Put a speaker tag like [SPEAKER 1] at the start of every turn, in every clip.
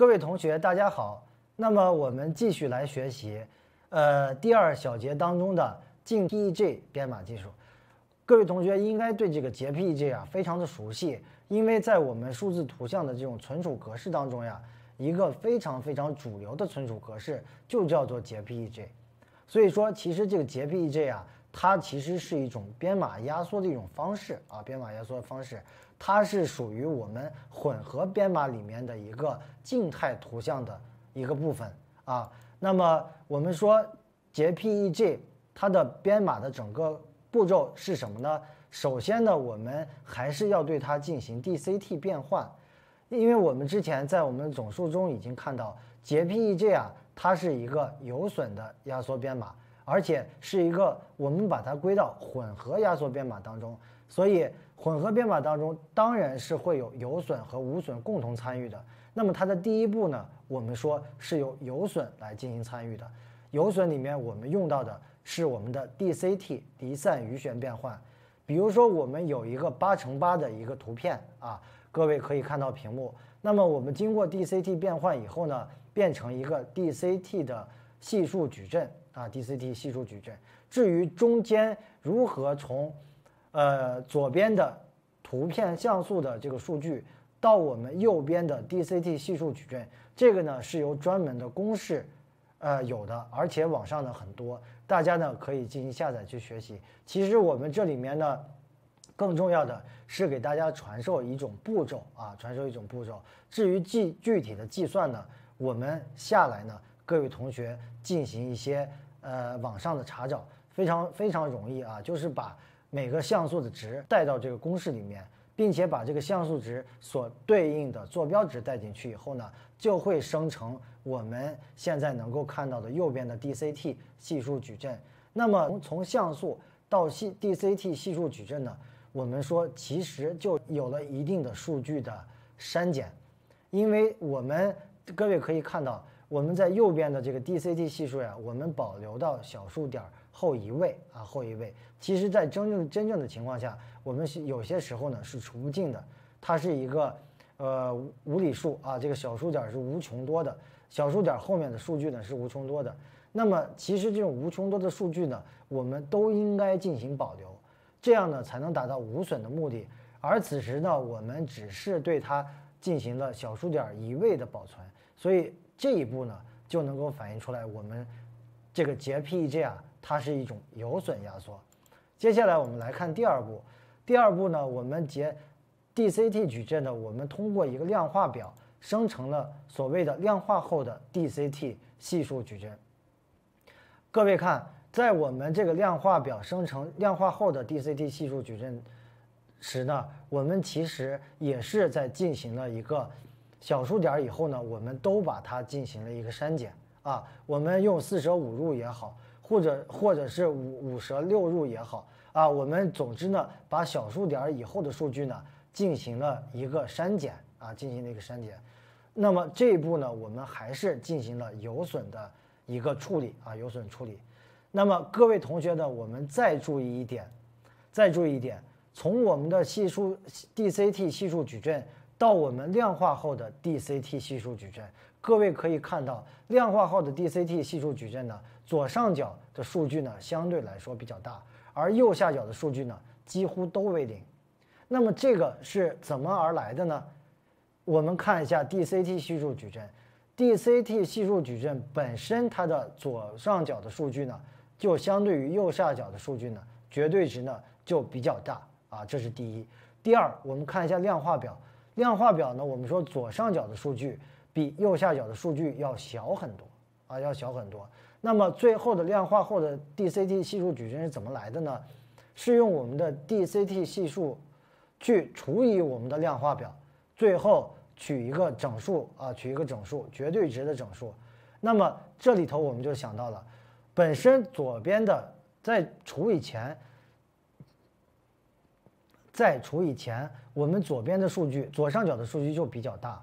[SPEAKER 1] 各位同学，大家好。那么我们继续来学习，呃，第二小节当中的 JPEG 编码技术。各位同学应该对这个洁 p e g 啊非常的熟悉，因为在我们数字图像的这种存储格式当中呀，一个非常非常主流的存储格式就叫做洁 p e g 所以说，其实这个洁 p e g 啊。它其实是一种编码压缩的一种方式啊，编码压缩的方式，它是属于我们混合编码里面的一个静态图像的一个部分啊。那么我们说 JPEG 它的编码的整个步骤是什么呢？首先呢，我们还是要对它进行 DCT 变换，因为我们之前在我们总数中已经看到 JPEG 啊，它是一个有损的压缩编码。而且是一个，我们把它归到混合压缩编码当中。所以，混合编码当中当然是会有有损和无损共同参与的。那么，它的第一步呢，我们说是由有损来进行参与的。有损里面我们用到的是我们的 DCT 离散余弦变换。比如说，我们有一个八乘八的一个图片啊，各位可以看到屏幕。那么，我们经过 DCT 变换以后呢，变成一个 DCT 的系数矩阵。啊，DCT 系数矩阵。至于中间如何从，呃，左边的图片像素的这个数据到我们右边的 DCT 系数矩阵，这个呢是由专门的公式，呃，有的，而且网上呢很多，大家呢可以进行下载去学习。其实我们这里面呢，更重要的是给大家传授一种步骤啊，传授一种步骤。至于具具体的计算呢，我们下来呢。各位同学进行一些呃网上的查找，非常非常容易啊，就是把每个像素的值带到这个公式里面，并且把这个像素值所对应的坐标值带进去以后呢，就会生成我们现在能够看到的右边的 DCT 系数矩阵。那么从像素到系 DCT 系数矩阵呢，我们说其实就有了一定的数据的删减，因为我们各位可以看到。我们在右边的这个 DCT 系数呀，我们保留到小数点后一位啊，后一位。其实，在真正真正的情况下，我们有些时候呢是除不尽的，它是一个呃无理数啊，这个小数点是无穷多的，小数点后面的数据呢是无穷多的。那么，其实这种无穷多的数据呢，我们都应该进行保留，这样呢才能达到无损的目的。而此时呢，我们只是对它进行了小数点一位的保存，所以。这一步呢，就能够反映出来我们这个 JPEG 啊，它是一种有损压缩。接下来我们来看第二步，第二步呢，我们解 DCT 矩阵呢，我们通过一个量化表生成了所谓的量化后的 DCT 系数矩阵。各位看，在我们这个量化表生成量化后的 DCT 系数矩阵时呢，我们其实也是在进行了一个。小数点以后呢，我们都把它进行了一个删减啊。我们用四舍五入也好，或者或者是五五舍六入也好啊。我们总之呢，把小数点以后的数据呢进行了一个删减啊，进行了一个删减。那么这一步呢，我们还是进行了有损的一个处理啊，有损处理。那么各位同学呢，我们再注意一点，再注意一点，从我们的系数 DCT 系数矩阵。到我们量化后的 DCT 系数矩阵，各位可以看到，量化后的 DCT 系数矩阵呢，左上角的数据呢相对来说比较大，而右下角的数据呢几乎都为零。那么这个是怎么而来的呢？我们看一下 DCT 系数矩阵，DCT 系数矩阵本身它的左上角的数据呢，就相对于右下角的数据呢，绝对值呢就比较大啊，这是第一。第二，我们看一下量化表。量化表呢？我们说左上角的数据比右下角的数据要小很多啊，要小很多。那么最后的量化后的 DCT 系数矩阵是怎么来的呢？是用我们的 DCT 系数去除以我们的量化表，最后取一个整数啊，取一个整数，绝对值的整数。那么这里头我们就想到了，本身左边的在除以前。再除以前，我们左边的数据，左上角的数据就比较大，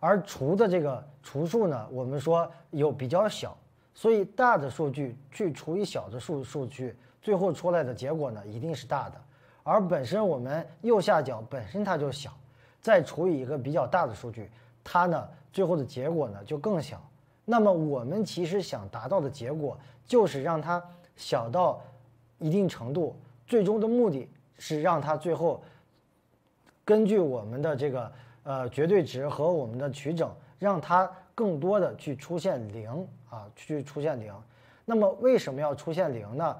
[SPEAKER 1] 而除的这个除数呢，我们说又比较小，所以大的数据去除以小的数数据，最后出来的结果呢一定是大的。而本身我们右下角本身它就小，再除以一个比较大的数据，它呢最后的结果呢就更小。那么我们其实想达到的结果就是让它小到一定程度，最终的目的。是让它最后根据我们的这个呃绝对值和我们的取整，让它更多的去出现零啊，去出现零。那么为什么要出现零呢？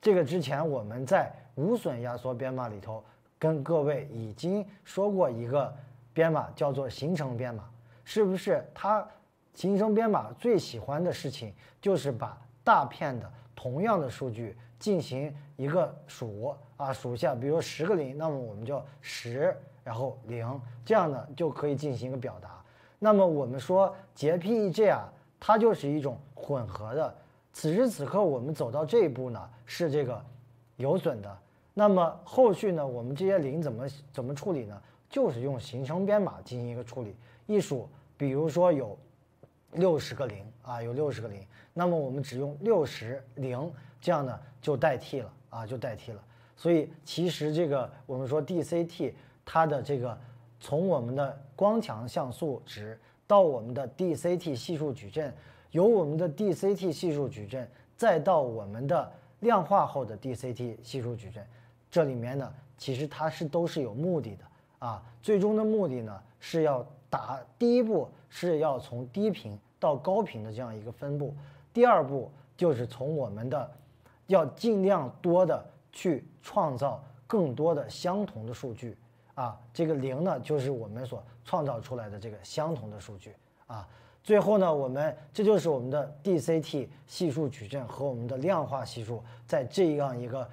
[SPEAKER 1] 这个之前我们在无损压缩编码里头跟各位已经说过一个编码叫做行程编码，是不是？它行程编码最喜欢的事情就是把大片的同样的数据进行一个数。啊，数一下，比如十个零，那么我们就十，然后零，这样呢就可以进行一个表达。那么我们说截 P E G 啊，它就是一种混合的。此时此刻我们走到这一步呢，是这个有损的。那么后续呢，我们这些零怎么怎么处理呢？就是用行程编码进行一个处理。一数，比如说有六十个零啊，有六十个零，那么我们只用六十零，这样呢就代替了啊，就代替了。所以其实这个我们说 DCT，它的这个从我们的光强像素值到我们的 DCT 系数矩阵，由我们的 DCT 系数矩阵再到我们的量化后的 DCT 系数矩阵，这里面呢其实它是都是有目的的啊。最终的目的呢是要达第一步是要从低频到高频的这样一个分布，第二步就是从我们的要尽量多的去。创造更多的相同的数据，啊，这个零呢，就是我们所创造出来的这个相同的数据，啊，最后呢，我们这就是我们的 DCT 系数矩阵和我们的量化系数在这样一个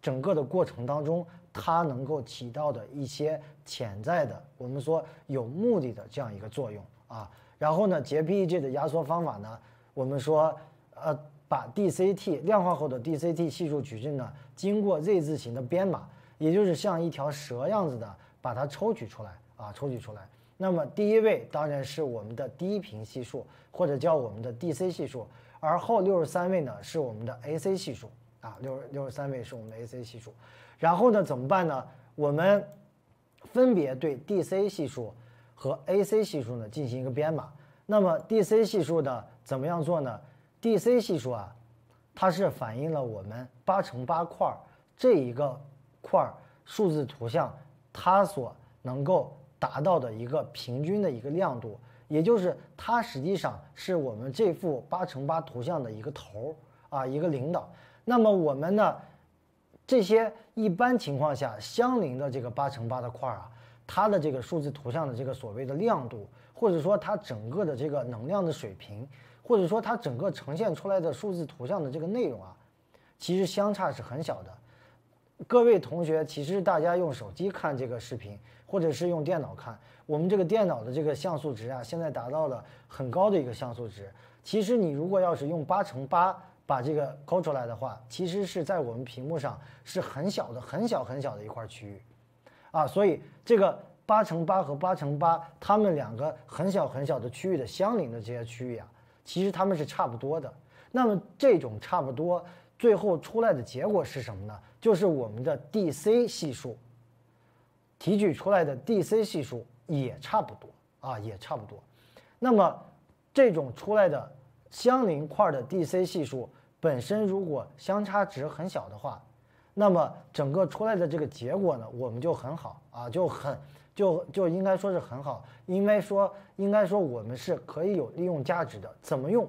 [SPEAKER 1] 整个的过程当中，它能够起到的一些潜在的，我们说有目的的这样一个作用，啊，然后呢，JPEG 的压缩方法呢，我们说，呃。把 DCT 量化后的 DCT 系数矩阵呢，经过 Z 字形的编码，也就是像一条蛇样子的把它抽取出来啊，抽取出来。那么第一位当然是我们的低频系数，或者叫我们的 DC 系数，而后六十三位呢是我们的 AC 系数啊，六六十三位是我们的 AC 系数。然后呢，怎么办呢？我们分别对 DC 系数和 AC 系数呢进行一个编码。那么 DC 系数的怎么样做呢？D C 系数啊，它是反映了我们八乘八块这一个块数字图像它所能够达到的一个平均的一个亮度，也就是它实际上是我们这幅八乘八图像的一个头儿啊一个领导。那么我们呢，这些一般情况下相邻的这个八乘八的块儿啊，它的这个数字图像的这个所谓的亮度，或者说它整个的这个能量的水平。或者说它整个呈现出来的数字图像的这个内容啊，其实相差是很小的。各位同学，其实大家用手机看这个视频，或者是用电脑看，我们这个电脑的这个像素值啊，现在达到了很高的一个像素值。其实你如果要是用八乘八把这个抠出来的话，其实是在我们屏幕上是很小的、很小很小的一块区域，啊，所以这个八乘八和八乘八，它们两个很小很小的区域的相邻的这些区域啊。其实他们是差不多的，那么这种差不多最后出来的结果是什么呢？就是我们的 DC 系数提取出来的 DC 系数也差不多啊，也差不多。那么这种出来的相邻块的 DC 系数本身如果相差值很小的话，那么整个出来的这个结果呢，我们就很好啊，就很。就就应该说是很好，应该说应该说我们是可以有利用价值的。怎么用？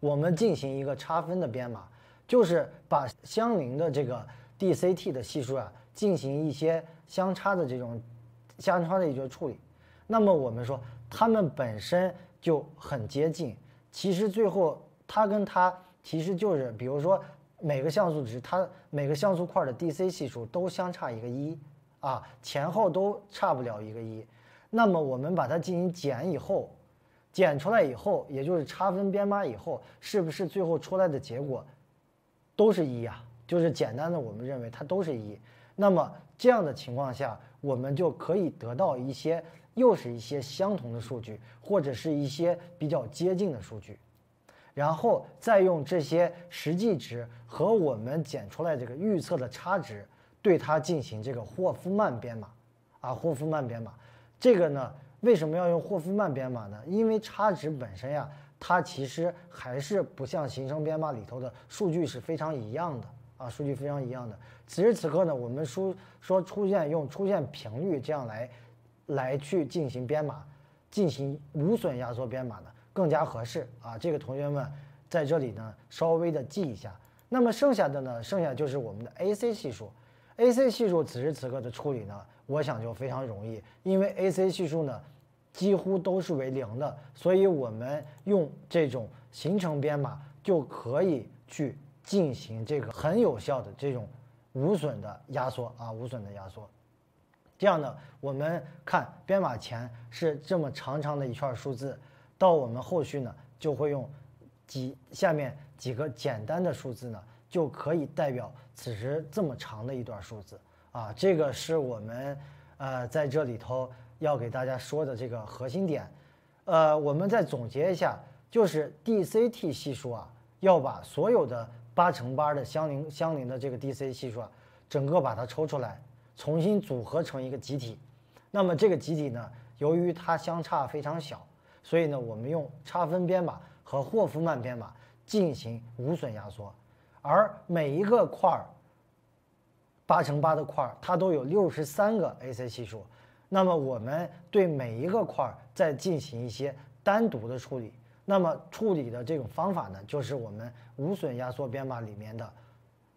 [SPEAKER 1] 我们进行一个差分的编码，就是把相邻的这个 DCT 的系数啊，进行一些相差的这种相差的一些处理。那么我们说它们本身就很接近，其实最后它跟它其实就是，比如说每个像素值，它每个像素块的 DC 系数都相差一个一。啊，前后都差不了一个一，那么我们把它进行减以后，减出来以后，也就是差分编码以后，是不是最后出来的结果，都是一呀？就是简单的，我们认为它都是一。那么这样的情况下，我们就可以得到一些又是一些相同的数据，或者是一些比较接近的数据，然后再用这些实际值和我们减出来这个预测的差值。对它进行这个霍夫曼编码啊，霍夫曼编码，这个呢为什么要用霍夫曼编码呢？因为差值本身呀，它其实还是不像行程编码里头的数据是非常一样的啊，数据非常一样的。此时此刻呢，我们说说出现用出现频率这样来，来去进行编码，进行无损压缩编码呢，更加合适啊。这个同学们在这里呢稍微的记一下。那么剩下的呢，剩下就是我们的 AC 系数。A C 系数此时此刻的处理呢，我想就非常容易，因为 A C 系数呢几乎都是为零的，所以我们用这种行程编码就可以去进行这个很有效的这种无损的压缩啊，无损的压缩。这样呢，我们看编码前是这么长长的一串数字，到我们后续呢就会用几下面几个简单的数字呢。就可以代表此时这么长的一段数字啊，这个是我们呃在这里头要给大家说的这个核心点，呃，我们再总结一下，就是 DCT 系数啊，要把所有的八乘八的相邻相邻的这个 DC 系数啊，整个把它抽出来，重新组合成一个集体，那么这个集体呢，由于它相差非常小，所以呢，我们用差分编码和霍夫曼编码进行无损压缩。而每一个块儿，八乘八的块儿，它都有六十三个 AC 系数。那么我们对每一个块儿再进行一些单独的处理。那么处理的这种方法呢，就是我们无损压缩编码里面的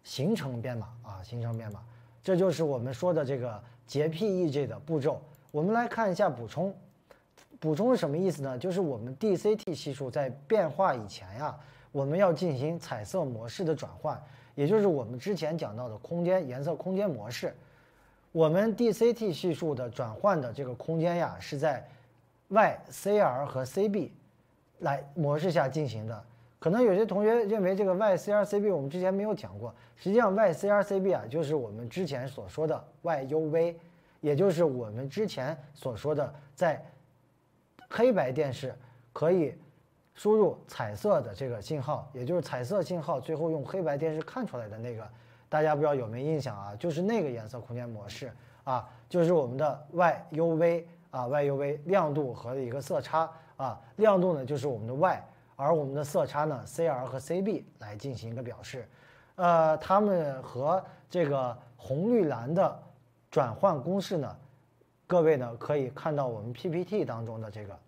[SPEAKER 1] 行程编码啊，行程编码。这就是我们说的这个截 p e g 的步骤。我们来看一下补充，补充是什么意思呢？就是我们 DCT 系数在变化以前呀。我们要进行彩色模式的转换，也就是我们之前讲到的空间颜色空间模式。我们 DCT 系数的转换的这个空间呀，是在 YCr 和 Cb 来模式下进行的。可能有些同学认为这个 YCrCb 我们之前没有讲过，实际上 YCrCb 啊，就是我们之前所说的 YUV，也就是我们之前所说的在黑白电视可以。输入彩色的这个信号，也就是彩色信号，最后用黑白电视看出来的那个，大家不知道有没有印象啊？就是那个颜色空间模式啊，就是我们的 YUV 啊，YUV 亮度和一个色差啊，亮度呢就是我们的 Y，而我们的色差呢，CR 和 CB 来进行一个表示，呃，他们和这个红绿蓝的转换公式呢，各位呢可以看到我们 PPT 当中的这个。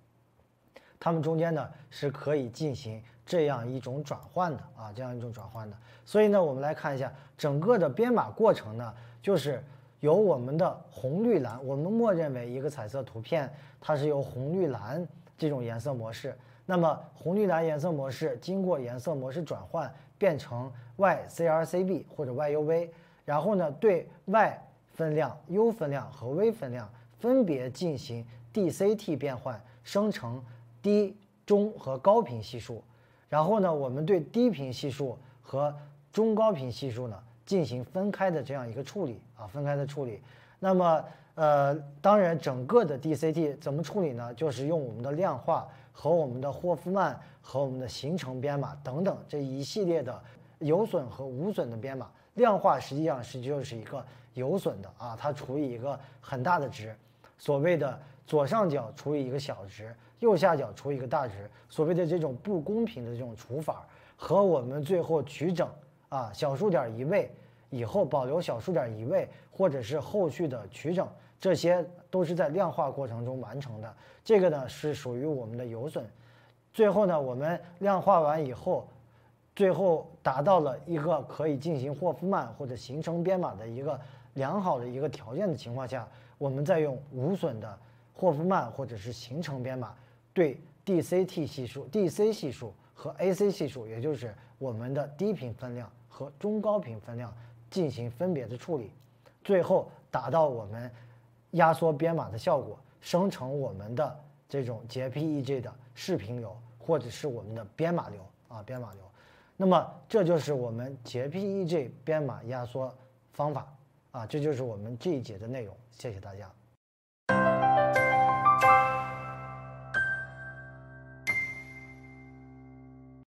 [SPEAKER 1] 它们中间呢是可以进行这样一种转换的啊，这样一种转换的。所以呢，我们来看一下整个的编码过程呢，就是由我们的红绿蓝，我们默认为一个彩色图片，它是由红绿蓝这种颜色模式。那么红绿蓝颜色模式经过颜色模式转换变成 y c r c b 或者 YUV，然后呢，对 Y 分量、U 分量和 V 分量分别进行 DCT 变换，生成。低、中和高频系数，然后呢，我们对低频系数和中高频系数呢进行分开的这样一个处理啊，分开的处理。那么，呃，当然，整个的 DCT 怎么处理呢？就是用我们的量化和我们的霍夫曼和我们的行程编码等等这一系列的有损和无损的编码。量化实际上是就是一个有损的啊，它除以一个很大的值，所谓的左上角除以一个小值。右下角除一个大值，所谓的这种不公平的这种除法和我们最后取整啊，小数点一位以后保留小数点一位，或者是后续的取整，这些都是在量化过程中完成的。这个呢是属于我们的有损。最后呢，我们量化完以后，最后达到了一个可以进行霍夫曼或者行程编码的一个良好的一个条件的情况下，我们再用无损的霍夫曼或者是行程编码。对 DCT 系数、DC 系数和 AC 系数，也就是我们的低频分量和中高频分量进行分别的处理，最后达到我们压缩编码的效果，生成我们的这种 JPEG 的视频流或者是我们的编码流啊，编码流。那么这就是我们 JPEG 编码压缩方法啊，这就是我们这一节的内容，谢谢大家。